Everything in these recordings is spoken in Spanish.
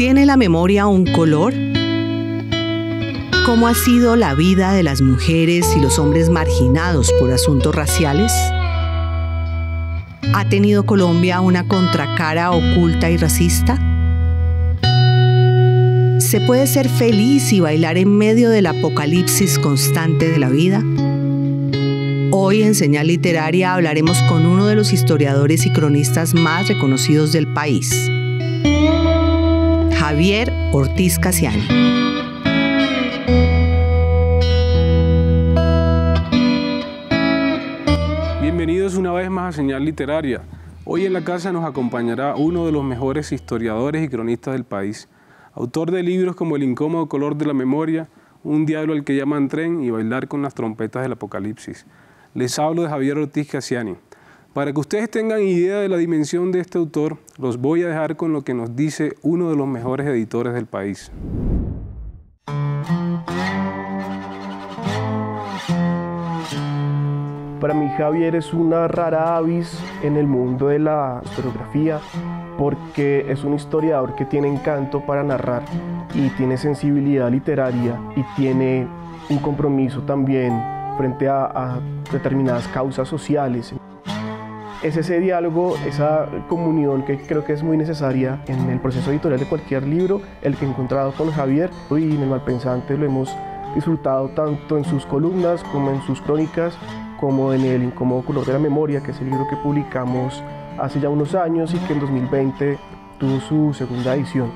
¿Tiene la memoria un color? ¿Cómo ha sido la vida de las mujeres y los hombres marginados por asuntos raciales? ¿Ha tenido Colombia una contracara oculta y racista? ¿Se puede ser feliz y bailar en medio del apocalipsis constante de la vida? Hoy en Señal Literaria hablaremos con uno de los historiadores y cronistas más reconocidos del país, Javier Ortiz Casiani. Bienvenidos una vez más a Señal Literaria. Hoy en la casa nos acompañará uno de los mejores historiadores y cronistas del país, autor de libros como El incómodo color de la memoria, Un diablo al que llaman tren y Bailar con las trompetas del apocalipsis. Les hablo de Javier Ortiz Casiani. Para que ustedes tengan idea de la dimensión de este autor, los voy a dejar con lo que nos dice uno de los mejores editores del país. Para mí Javier es una rara avis en el mundo de la historiografía porque es un historiador que tiene encanto para narrar y tiene sensibilidad literaria y tiene un compromiso también frente a, a determinadas causas sociales es ese diálogo, esa comunión que creo que es muy necesaria en el proceso editorial de cualquier libro, el que he encontrado con Javier y en el Malpensante lo hemos disfrutado tanto en sus columnas como en sus crónicas, como en el Incómodo Color de la Memoria, que es el libro que publicamos hace ya unos años y que en 2020 tuvo su segunda edición.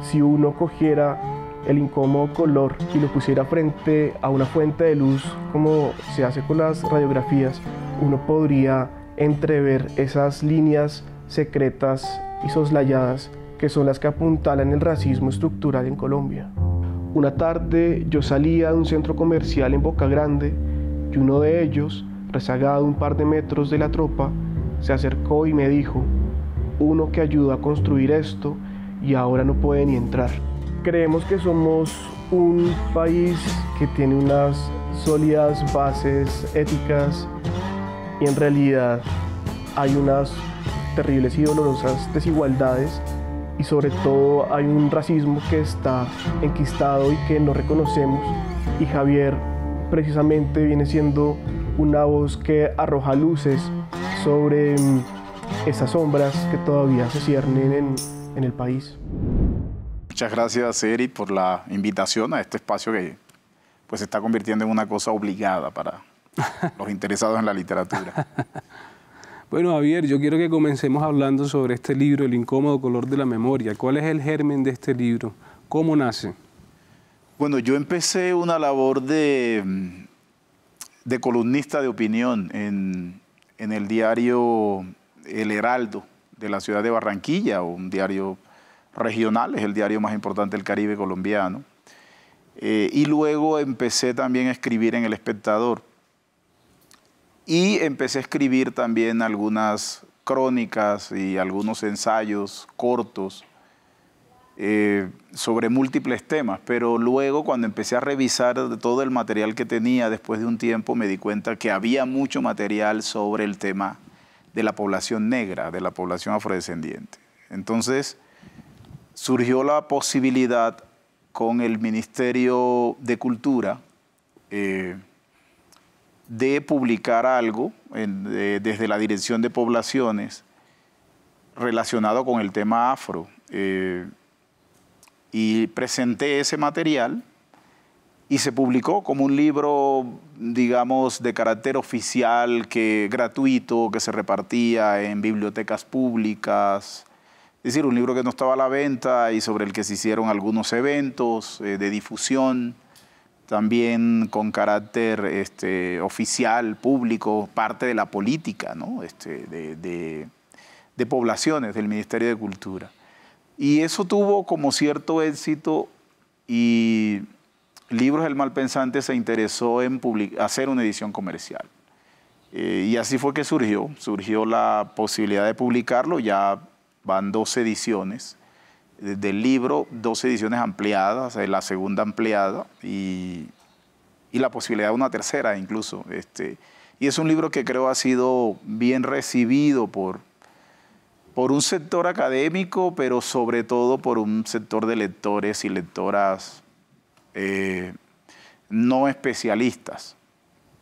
Si uno cogiera el incómodo color y lo pusiera frente a una fuente de luz como se hace con las radiografías, uno podría entrever esas líneas secretas y soslayadas que son las que apuntalan el racismo estructural en Colombia. Una tarde yo salía de un centro comercial en Boca Grande y uno de ellos, rezagado un par de metros de la tropa, se acercó y me dijo, uno que ayudó a construir esto y ahora no puede ni entrar. Creemos que somos un país que tiene unas sólidas bases éticas y en realidad hay unas terribles y dolorosas desigualdades y sobre todo hay un racismo que está enquistado y que no reconocemos y Javier precisamente viene siendo una voz que arroja luces sobre mm, esas sombras que todavía se ciernen en, el país. Muchas gracias, Eri, por la invitación a este espacio que pues, se está convirtiendo en una cosa obligada para, los interesados en la literatura. Bueno, Javier, yo quiero que comencemos hablando sobre este libro, El incómodo color de la memoria. ¿Cuál es el germen de este libro? ¿Cómo nace? Bueno, yo empecé una labor de, de columnista de opinión en, el diario El Heraldo de la ciudad de Barranquilla, un diario regional, es el diario más importante del Caribe colombiano. Eh, y luego empecé también a escribir en El Espectador y empecé a escribir también algunas crónicas y algunos ensayos cortos eh, sobre múltiples temas, pero luego cuando empecé a revisar todo el material que tenía después de un tiempo me di cuenta que había mucho material sobre el tema de la población negra, de la población afrodescendiente. Entonces surgió la posibilidad con el Ministerio de Cultura, eh, de publicar algo eh, desde la Dirección de Poblaciones relacionado con el tema afro. Eh, y presenté ese material y se publicó como un libro, digamos, de carácter oficial, que, gratuito, que se repartía en bibliotecas públicas. Es decir, un libro que no estaba a la venta y sobre el que se hicieron algunos eventos eh, de difusión también con carácter este, oficial, público, parte de la política este, de, poblaciones del Ministerio de Cultura. Y eso tuvo como cierto éxito y Libros del Malpensante se interesó en hacer una edición comercial. Eh, y así fue que surgió, surgió la posibilidad de publicarlo, ya van dos ediciones del libro, dos ediciones ampliadas, eh, la segunda ampliada y, la posibilidad de una tercera incluso. Este, y es un libro que creo ha sido bien recibido por, por un sector académico, pero sobre todo por un sector de lectores y lectoras eh, no especialistas,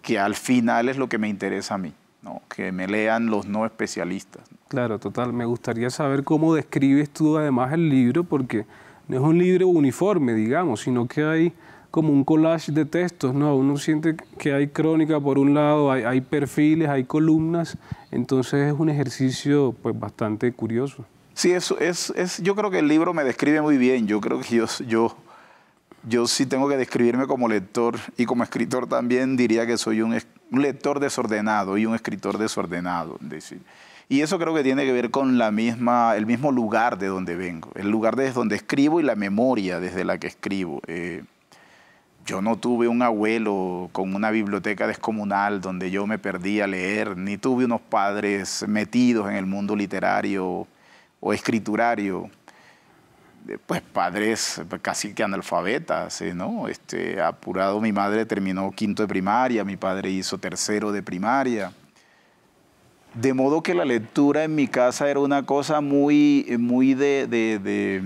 que al final es lo que me interesa a mí no, que me lean los no especialistas. Claro, total. Me gustaría saber cómo describes tú además el libro, porque no es un libro uniforme, digamos, sino que hay como un collage de textos, ¿no? Uno siente que hay crónica por un lado, hay, perfiles, hay columnas, entonces es un ejercicio pues bastante curioso. Sí, eso es, es, yo creo que el libro me describe muy bien, yo creo que yo, yo, yo sí tengo que describirme como lector y como escritor también diría que soy un un lector desordenado y un escritor desordenado. Decir. Y eso creo que tiene que ver con la misma, el mismo lugar de donde vengo, el lugar desde donde escribo y la memoria desde la que escribo. Eh, yo no tuve un abuelo con una biblioteca descomunal donde yo me perdía a leer, ni tuve unos padres metidos en el mundo literario o escriturario pues padres casi que analfabetas, eh, ¿no? Este, apurado mi madre terminó quinto de primaria, mi padre hizo tercero de primaria. De modo que la lectura en mi casa era una cosa muy, muy de,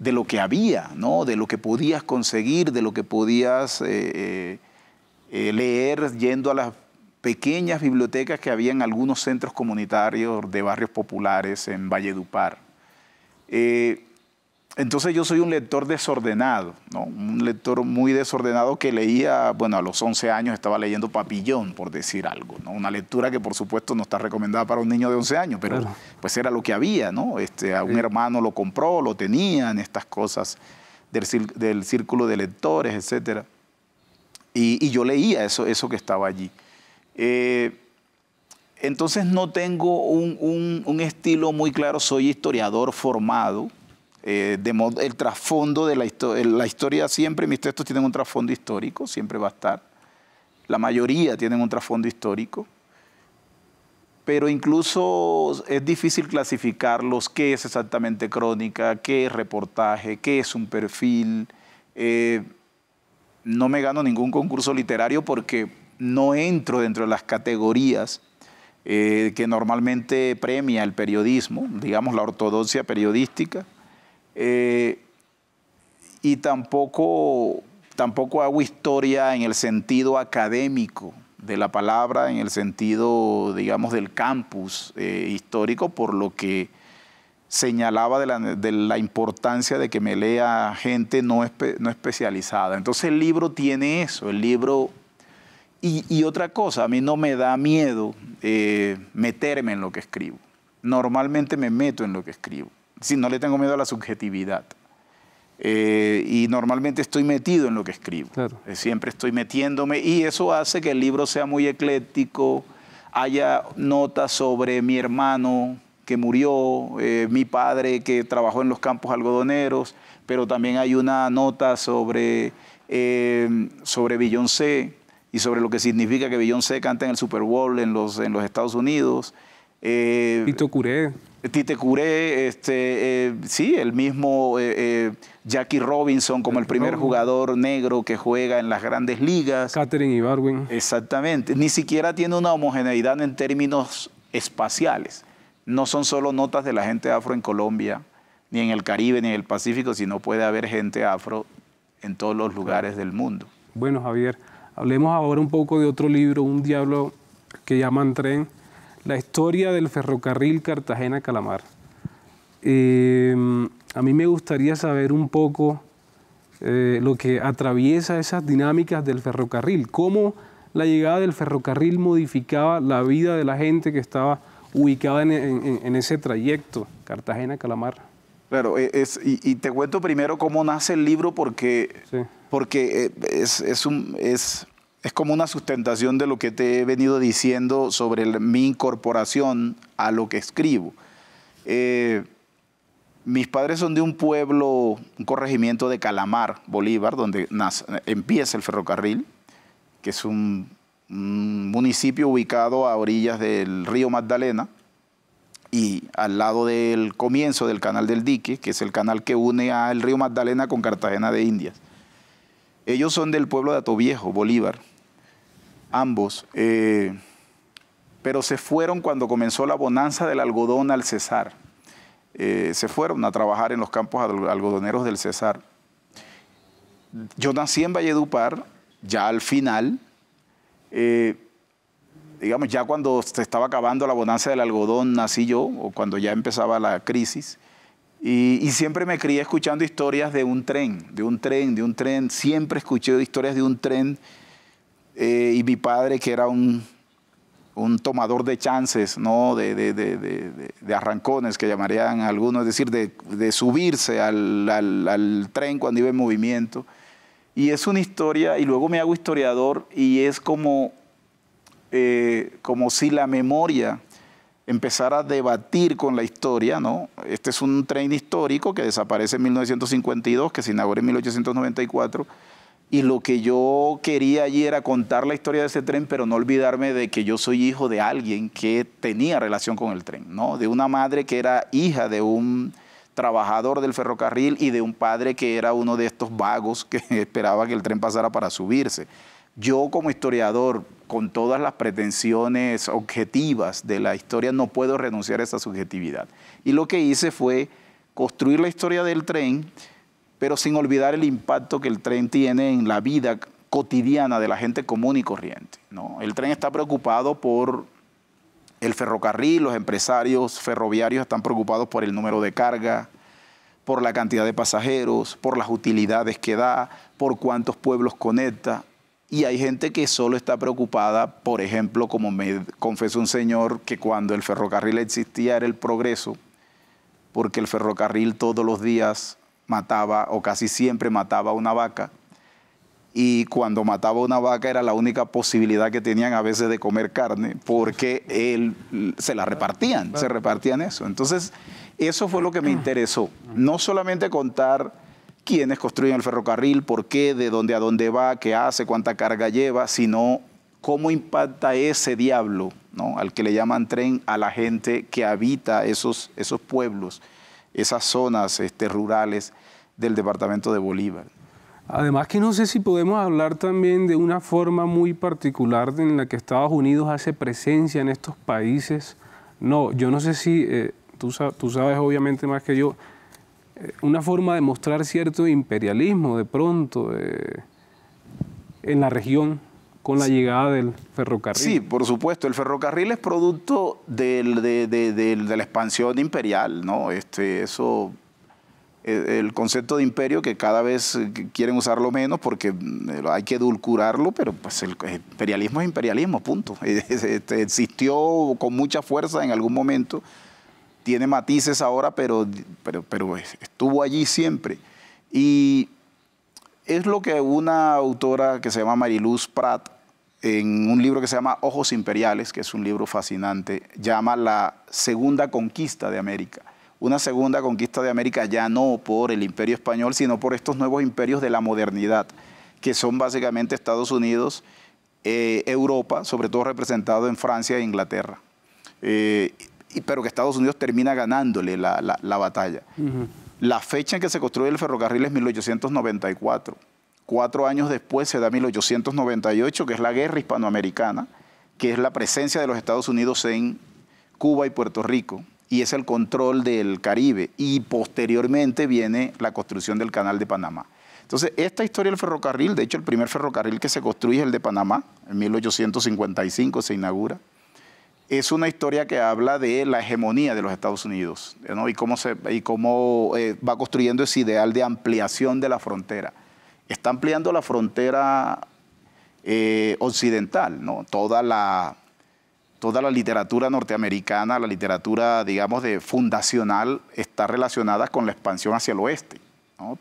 lo que había, ¿no? De lo que podías conseguir, de lo que podías eh, eh, leer yendo a las pequeñas bibliotecas que había en algunos centros comunitarios de barrios populares en Valledupar. Entonces yo soy un lector desordenado, ¿no? un lector muy desordenado que leía, bueno, a los 11 años estaba leyendo Papillón, por decir algo, ¿no? una lectura que por supuesto no está recomendada para un niño de 11 años, pero pues era lo que había, ¿no? Este, a un hermano lo compró, lo tenían, estas cosas del, círculo de lectores, etc. Y, yo leía eso, eso que estaba allí. Eh, entonces no tengo un estilo muy claro, soy historiador formado, eh, el trasfondo de la, eh, la historia siempre, mis textos tienen un trasfondo histórico, siempre va a estar. La mayoría tienen un trasfondo histórico, pero incluso es difícil clasificarlos, qué es exactamente crónica, qué es reportaje, qué es un perfil. Eh, no me gano ningún concurso literario porque no entro dentro de las categorías que normalmente premia el periodismo, digamos la ortodoxia periodística. Eh, y tampoco, tampoco hago historia en el sentido académico de la palabra, en el sentido, digamos, del campus eh, histórico, por lo que señalaba de la, importancia de que me lea gente no, no especializada. Entonces el libro tiene eso, el libro... Y, otra cosa, a mí no me da miedo eh, meterme en lo que escribo. Normalmente me meto en lo que escribo no le tengo miedo a la subjetividad. Eh, y normalmente estoy metido en lo que escribo. Eh, siempre estoy metiéndome y eso hace que el libro sea muy ecléctico, haya notas sobre mi hermano que murió, eh, mi padre que trabajó en los campos algodoneros, pero también hay una nota sobre, sobre C y sobre lo que significa que C canta en el Super Bowl en los, en los Estados Unidos. Eh, Tito Curé. Tite Curé, este, eh, sí, el mismo eh, Jackie Robinson como el, primer jugador negro que juega en las grandes ligas. Catherine Ibarwin. Exactamente. Ni siquiera tiene una homogeneidad en términos espaciales. No son solo notas de la gente afro en Colombia, ni en el Caribe, ni en el Pacífico, sino puede haber gente afro en todos los lugares del mundo. Bueno, Javier, hablemos ahora un poco de otro libro, Un Diablo que llaman Tren la historia del ferrocarril Cartagena-Calamar. Em, a mí me gustaría saber un poco eh, lo que atraviesa esas dinámicas del ferrocarril, cómo la llegada del ferrocarril modificaba la vida de la gente que estaba ubicada en, ese trayecto, Cartagena-Calamar. Claro, e, y, te cuento primero cómo nace el libro porque, porque eh, es, es, un, es, es como una sustentación de lo que te he venido diciendo sobre mi incorporación a lo que escribo. Eh, mis padres son de un pueblo, un corregimiento de Calamar, Bolívar, donde empieza el ferrocarril, que es un, un, municipio ubicado a orillas del río Magdalena y al lado del comienzo del canal del dique, que es el canal que une al río Magdalena con Cartagena de Indias. Ellos son del pueblo de Atoviejo, Bolívar, ambos, eh, pero se fueron cuando comenzó la bonanza del algodón al Cesar. Eh, se fueron a trabajar en los campos algodoneros del Cesar. Yo nací en Valledupar, ya al final, eh, digamos, ya cuando se estaba acabando la bonanza del algodón, nací yo, o cuando ya empezaba la crisis, y, y, siempre me crié escuchando historias de un tren, de un tren, de un tren, siempre escuché historias de un tren eh, y mi padre, que era un, un tomador de chances, ¿no? De, de, de, de, arrancones, que llamarían algunos, es decir, de, subirse al, al, tren cuando iba en movimiento. Y es una historia, y luego me hago historiador, y es como, eh, como si la memoria empezara a debatir con la historia, ¿no? Este es un tren histórico que desaparece en 1952, que se inaugura en 1894 y lo que yo quería allí era contar la historia de ese tren, pero no olvidarme de que yo soy hijo de alguien que tenía relación con el tren, ¿no? De una madre que era hija de un trabajador del ferrocarril y de un padre que era uno de estos vagos que esperaba que el tren pasara para subirse. Yo como historiador, con todas las pretensiones objetivas de la historia, no puedo renunciar a esa subjetividad. Y lo que hice fue construir la historia del tren, pero sin olvidar el impacto que el tren tiene en la vida cotidiana de la gente común y corriente. ¿no? El tren está preocupado por el ferrocarril, los empresarios ferroviarios están preocupados por el número de carga, por la cantidad de pasajeros, por las utilidades que da, por cuántos pueblos conecta. Y hay gente que solo está preocupada, por ejemplo, como me confesó un señor, que cuando el ferrocarril existía era el progreso, porque el ferrocarril todos los días mataba o casi siempre mataba una vaca y cuando mataba una vaca era la única posibilidad que tenían a veces de comer carne porque él, se la repartían, se repartían eso. Entonces, eso fue lo que me interesó. No solamente contar quiénes construyen el ferrocarril, por qué, de dónde a dónde va, qué hace, cuánta carga lleva, sino cómo impacta ese diablo, al que le llaman tren, a la gente que habita esos pueblos esas zonas este, rurales del departamento de Bolívar. Además que no sé si podemos hablar también de una forma muy particular en la que Estados Unidos hace presencia en estos países. No, yo no sé si, eh, tú, sabes obviamente más que yo, eh, una forma de mostrar cierto imperialismo de pronto eh, en la región con la llegada del ferrocarril. Sí, por supuesto. El ferrocarril es producto de, la expansión imperial, ¿no? Este, eso, e, el concepto de imperio que cada vez quieren usarlo menos porque eh, hay que edulcurarlo, pero pues el imperialismo es imperialismo, punto. Este, existió con mucha fuerza en algún momento, tiene matices ahora, pero, pero, pero pues, estuvo allí siempre. Y es lo que una autora que se llama Mariluz Pratt, en un libro que se llama Ojos Imperiales, que es un libro fascinante, llama la segunda conquista de América. Una segunda conquista de América ya no por el imperio español, sino por estos nuevos imperios de la modernidad, que son básicamente Estados Unidos, eh, Europa, sobre todo representado en Francia e Inglaterra. Eh, pero que Estados Unidos termina ganándole la, batalla. La fecha en que se construye el ferrocarril es 1894. Cuatro años después se da 1898, que es la guerra hispanoamericana, que es la presencia de los Estados Unidos en Cuba y Puerto Rico, y es el control del Caribe. Y posteriormente viene la construcción del Canal de Panamá. Entonces, esta historia del ferrocarril, de hecho, el primer ferrocarril que se construye es el de Panamá, en 1855 se inaugura es una historia que habla de la hegemonía de los Estados Unidos y cómo, eh, va construyendo ese ideal de ampliación de la frontera. Está ampliando la frontera eh, occidental, toda, la, literatura norteamericana, la literatura, digamos, de fundacional, está relacionada con la expansión hacia el oeste. ¿no?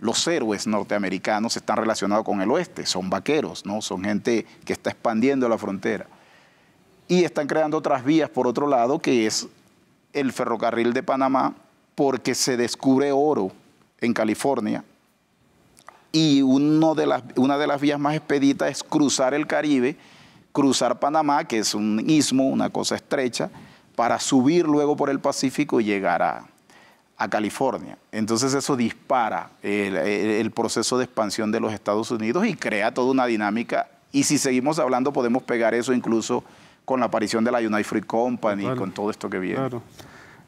los héroes norteamericanos están relacionados con el oeste, son vaqueros, ¿no? son gente que está expandiendo la frontera y están creando otras vías por otro lado, que es el ferrocarril de Panamá, porque se descubre oro en California. Y de las, una de las vías más expeditas es cruzar el Caribe, cruzar Panamá, que es un istmo, una cosa estrecha, para subir luego por el Pacífico y llegar a, California. Entonces eso dispara el, proceso de expansión de los Estados Unidos y crea toda una dinámica. Y si seguimos hablando podemos pegar eso incluso con la aparición de la United Fruit Company, ...y con todo esto que viene. Claro.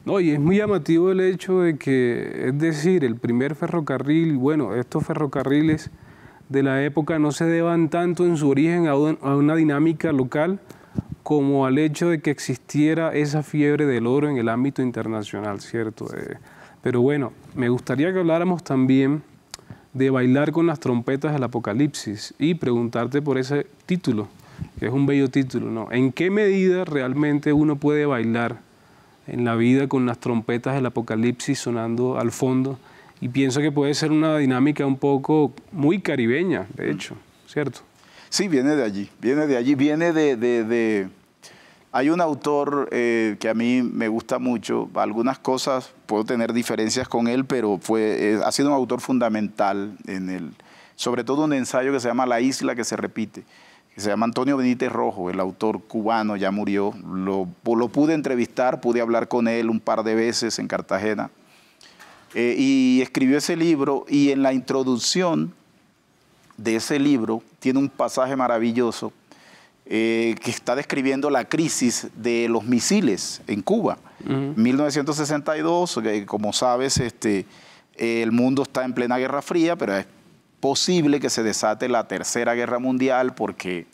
No, y es muy llamativo el hecho de que, es decir, el primer ferrocarril, bueno, estos ferrocarriles de la época no se deban tanto en su origen a una, dinámica local como al hecho de que existiera esa fiebre del oro en el ámbito internacional, ¿cierto? Eh, pero bueno, me gustaría que habláramos también de bailar con las trompetas del apocalipsis y preguntarte por ese título es un bello título, ¿no? ¿En qué medida realmente uno puede bailar en la vida con las trompetas del apocalipsis sonando al fondo? Y pienso que puede ser una dinámica un poco muy caribeña, de hecho, ¿cierto? Sí, viene de allí, viene de allí, viene de... de, Hay un autor eh, que a mí me gusta mucho, algunas cosas puedo tener diferencias con él, pero fue, eh, ha sido un autor fundamental en el, sobre todo un ensayo que se llama La Isla que se repite, se llama Antonio Benítez Rojo, el autor cubano, ya murió. Lo, lo pude entrevistar, pude hablar con él un par de veces en Cartagena. Eh, y escribió ese libro y en la introducción de ese libro tiene un pasaje maravilloso eh, que está describiendo la crisis de los misiles en Cuba. 1962, como sabes, este, el mundo está en plena Guerra Fría, pero es posible que se desate la Tercera Guerra Mundial porque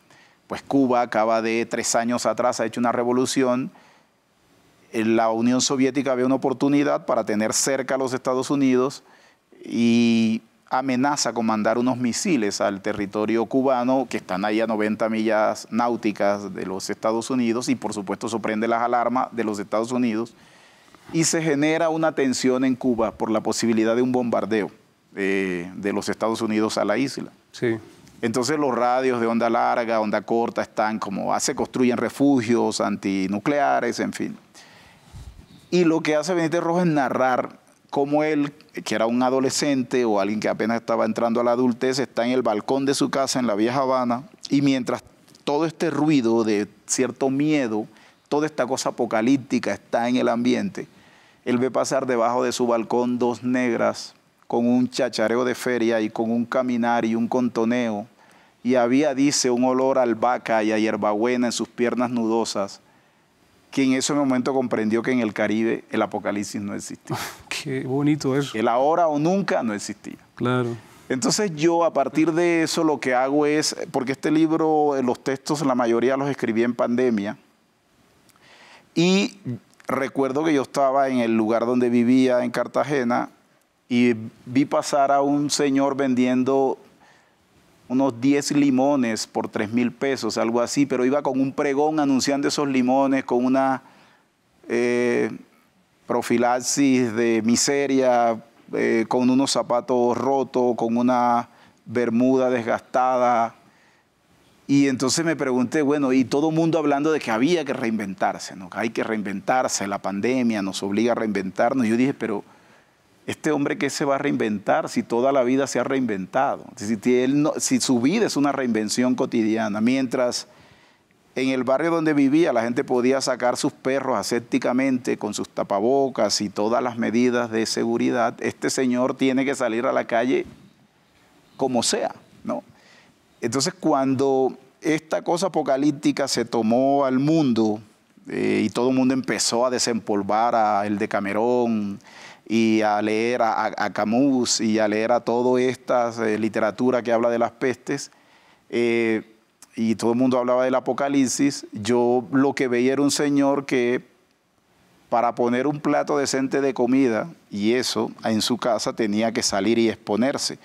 pues Cuba acaba de tres años atrás ha hecho una revolución. la Unión Soviética ve una oportunidad para tener cerca a los Estados Unidos y amenaza con mandar unos misiles al territorio cubano, que están ahí a 90 millas náuticas de los Estados Unidos, y por supuesto sorprende las alarmas de los Estados Unidos, y se genera una tensión en Cuba por la posibilidad de un bombardeo de los Estados Unidos a la isla. Sí. Entonces los radios de onda larga, onda corta, están como, ah, se construyen refugios antinucleares, en fin. Y lo que hace Benítez Rojo es narrar cómo él, que era un adolescente o alguien que apenas estaba entrando a la adultez, está en el balcón de su casa en la vieja Habana y mientras todo este ruido de cierto miedo, toda esta cosa apocalíptica está en el ambiente, él ve pasar debajo de su balcón dos negras con un chachareo de feria y con un caminar y un contoneo. Y había, dice, un olor a albahaca y a hierbabuena en sus piernas nudosas, que en ese momento comprendió que en el Caribe el apocalipsis no existía. Qué bonito eso. El ahora o nunca no existía. Claro. Entonces yo a partir de eso lo que hago es, porque este libro, eh, los textos, la mayoría los escribí en pandemia, y recuerdo que yo estaba en el lugar donde vivía en Cartagena y vi pasar a un señor vendiendo unos 10 limones por 3 mil pesos, algo así, pero iba con un pregón anunciando esos limones, con una eh, profilaxis de miseria, eh, con unos zapatos rotos, con una bermuda desgastada. Y entonces me pregunté, bueno, y todo el mundo hablando de que había que reinventarse, ¿no? que hay que reinventarse, la pandemia nos obliga a reinventarnos. yo dije, pero este hombre que se va a reinventar si toda la vida se ha reinventado, si, su vida es una reinvención cotidiana, mientras en el barrio donde vivía la gente podía sacar sus perros asépticamente con sus tapabocas y todas las medidas de seguridad, este señor tiene que salir a la calle como sea, ¿no? Entonces cuando esta cosa apocalíptica se tomó al mundo eh, y todo el mundo empezó a desempolvar a el de Camerón, y a leer a, Camus y a leer a toda esta eh, literatura que habla de las pestes, eh, y todo el mundo hablaba del apocalipsis, yo lo que veía era un señor que para poner un plato decente de comida, y eso en su casa tenía que salir y exponerse.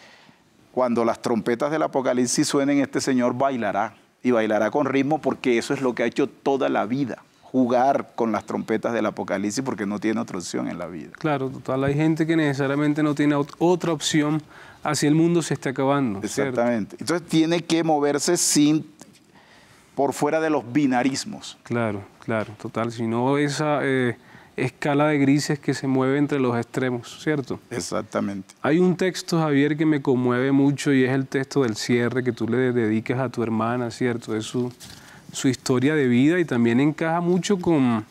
Cuando las trompetas del apocalipsis suenen, este señor bailará, y bailará con ritmo porque eso es lo que ha hecho toda la vida jugar con las trompetas del apocalipsis porque no tiene otra opción en la vida. Claro, total, hay gente que necesariamente no tiene otra opción hacia el mundo se está acabando. Exactamente. Entonces tiene que moverse sin por fuera de los binarismos. Claro, claro, total, si no esa eh, escala de grises que se mueve entre los extremos, ¿cierto? Exactamente. Hay un texto, Javier, que me conmueve mucho y es el texto del cierre que tú le dedicas a tu hermana, ¿cierto? Es su su historia de vida y también encaja mucho con,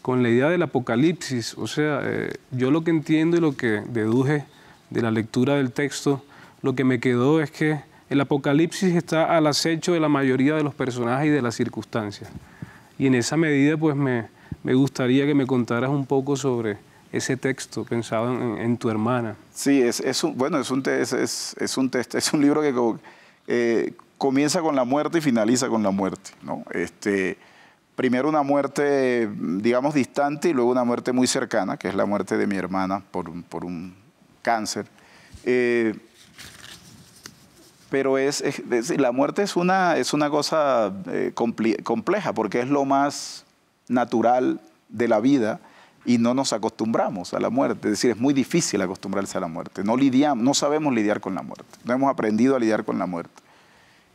con la idea del apocalipsis. O sea, eh, yo lo que entiendo y lo que deduje de la lectura del texto, lo que me quedó es que el apocalipsis está al acecho de la mayoría de los personajes y de las circunstancias. Y en esa medida, pues me, gustaría que me contaras un poco sobre ese texto pensado en, tu hermana. Sí, es, es, un, bueno, es un, es, un, es un libro que... Eh, comienza con la muerte y finaliza con la muerte. ¿no? Este, primero una muerte, digamos, distante y luego una muerte muy cercana, que es la muerte de mi hermana por un, cáncer. Eh, pero es, la muerte es una, es una cosa eh, compleja porque es lo más natural de la vida y no nos acostumbramos a la muerte. Es decir, es muy difícil acostumbrarse a la muerte. No, lidiamos, no sabemos lidiar con la muerte. No hemos aprendido a lidiar con la muerte.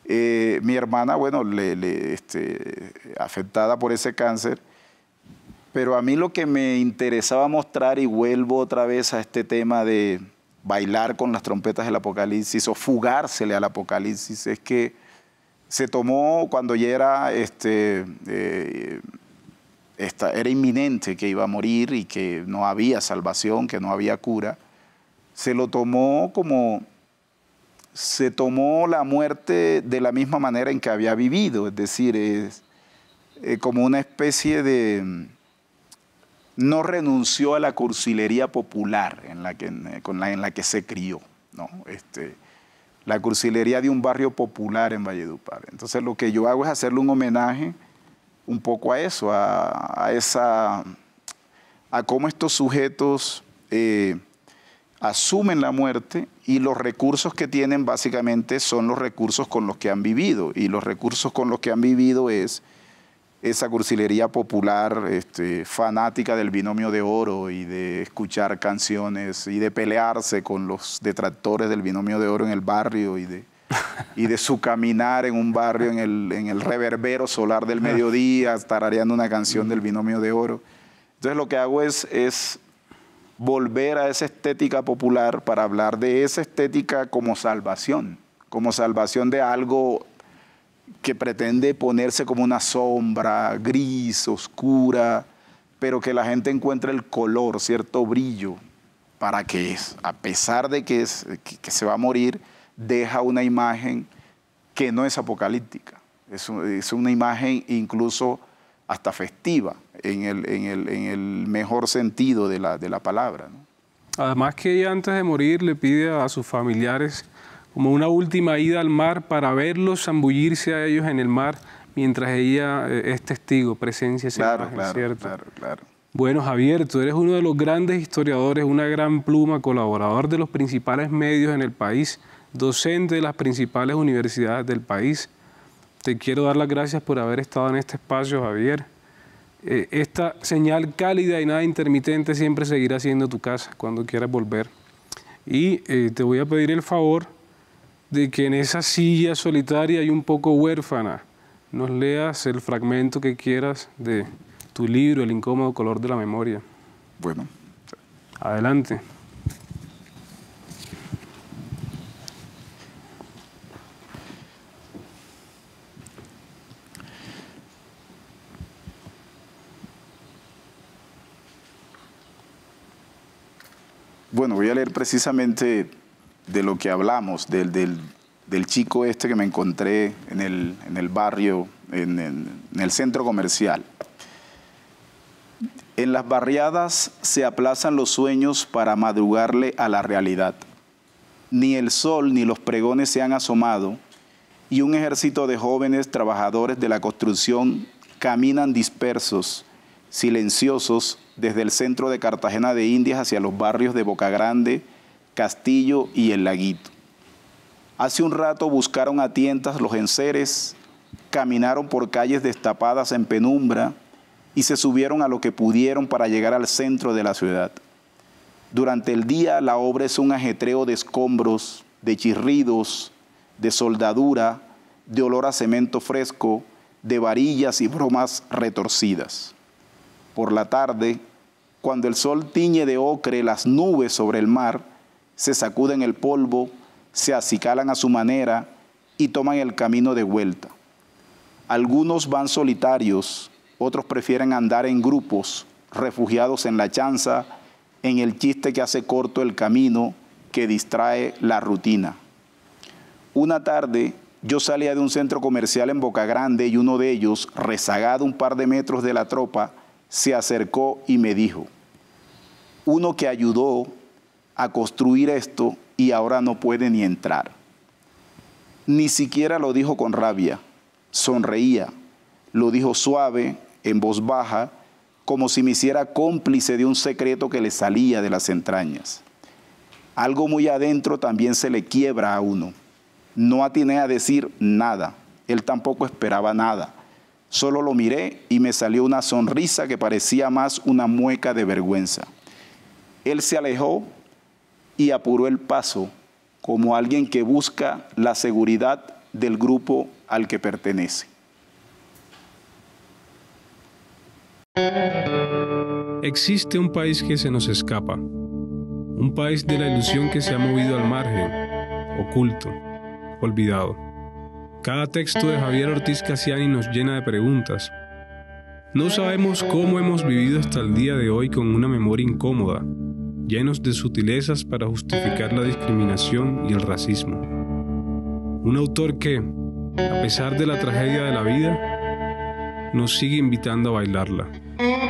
Eh, mi hermana, bueno, le, este, afectada por ese cáncer, pero a mí lo que me interesaba mostrar, y vuelvo otra vez a este tema de bailar con las trompetas del apocalipsis o fugársele al apocalipsis, es que se tomó cuando ya era, este, eh, era inminente que iba a morir y que no había salvación, que no había cura, se lo tomó como se tomó la muerte de la misma manera en que había vivido, es decir, es, eh, como una especie de... Mm, no renunció a la cursilería popular en la que, eh, con la, en la que se crió, ¿no? Este, la cursilería de un barrio popular en Valledupar. Entonces lo que yo hago es hacerle un homenaje un poco a eso, a, esa, a cómo estos sujetos eh, asumen la muerte y los recursos que tienen básicamente son los recursos con los que han vivido. Y los recursos con los que han vivido es esa cursilería popular este, fanática del binomio de oro y de escuchar canciones y de pelearse con los detractores del binomio de oro en el barrio y de, y de su caminar en un barrio en el, en el reverbero solar del mediodía, tarareando una canción del binomio de oro. Entonces lo que hago es, es volver a esa estética popular para hablar de esa estética como salvación, como salvación de algo que pretende ponerse como una sombra gris, oscura, pero que la gente encuentre el color, cierto brillo, para que a pesar de que, se va a morir, deja una imagen que no es apocalíptica, es una imagen incluso hasta festiva en el, en el, en el mejor sentido de la, de la palabra. Además que ella antes de morir le pide a sus familiares como una última ida al mar para verlos zambullirse a ellos en el mar mientras ella eh, es testigo, presencia, claro, claro, claro. Bueno, Javier, tú eres uno de los grandes historiadores, una gran pluma, colaborador de los principales medios en el país, docente de las principales universidades del país. Te quiero dar las gracias por haber estado en este espacio, Javier. Eh, esta señal cálida y nada intermitente siempre seguirá siendo tu casa cuando quieras volver. Y eh, te voy a pedir el favor de que en esa silla solitaria y un poco huérfana nos leas el fragmento que quieras de tu libro, El incómodo color de la memoria. Bueno. Adelante. Bueno, voy a leer precisamente de lo que hablamos, del, chico este que me encontré en el, barrio, en, en el centro comercial. En las barriadas se aplazan los sueños para madrugarle a la realidad. Ni el sol ni los pregones se han asomado y un ejército de jóvenes trabajadores de la construcción caminan dispersos silenciosos desde el centro de Cartagena de Indias hacia los barrios de Boca Grande, Castillo y El Laguito. Hace un rato buscaron a tientas los enseres, caminaron por calles destapadas en penumbra y se subieron a lo que pudieron para llegar al centro de la ciudad. Durante el día la obra es un ajetreo de escombros, de chirridos, de soldadura, de olor a cemento fresco, de varillas y bromas retorcidas por la tarde, cuando el sol tiñe de ocre las nubes sobre el mar, se sacuden el polvo, se acicalan a su manera y toman el camino de vuelta. Algunos van solitarios, otros prefieren andar en grupos, refugiados en la chanza, en el chiste que hace corto el camino, que distrae la rutina. Una tarde yo salía de un centro comercial en Boca Grande y uno de ellos, rezagado un par de metros de la tropa, se acercó y me dijo, uno que ayudó a construir esto y ahora no puede ni entrar. Ni siquiera lo dijo con rabia, sonreía, lo dijo suave, en voz baja, como si me hiciera cómplice de un secreto que le salía de las entrañas. Algo muy adentro también se le quiebra a uno. No atiné a decir nada, él tampoco esperaba nada Solo lo miré y me salió una sonrisa que parecía más una mueca de vergüenza. Él se alejó y apuró el paso como alguien que busca la seguridad del grupo al que pertenece. Existe un país que se nos escapa, un país de la ilusión que se ha movido al margen, oculto, olvidado. Cada texto de Javier Ortiz Casiani nos llena de preguntas. No sabemos cómo hemos vivido hasta el día de hoy con una memoria incómoda, llenos de sutilezas para justificar la discriminación y el racismo. Un autor que, a pesar de la tragedia de la vida, nos sigue invitando a bailarla.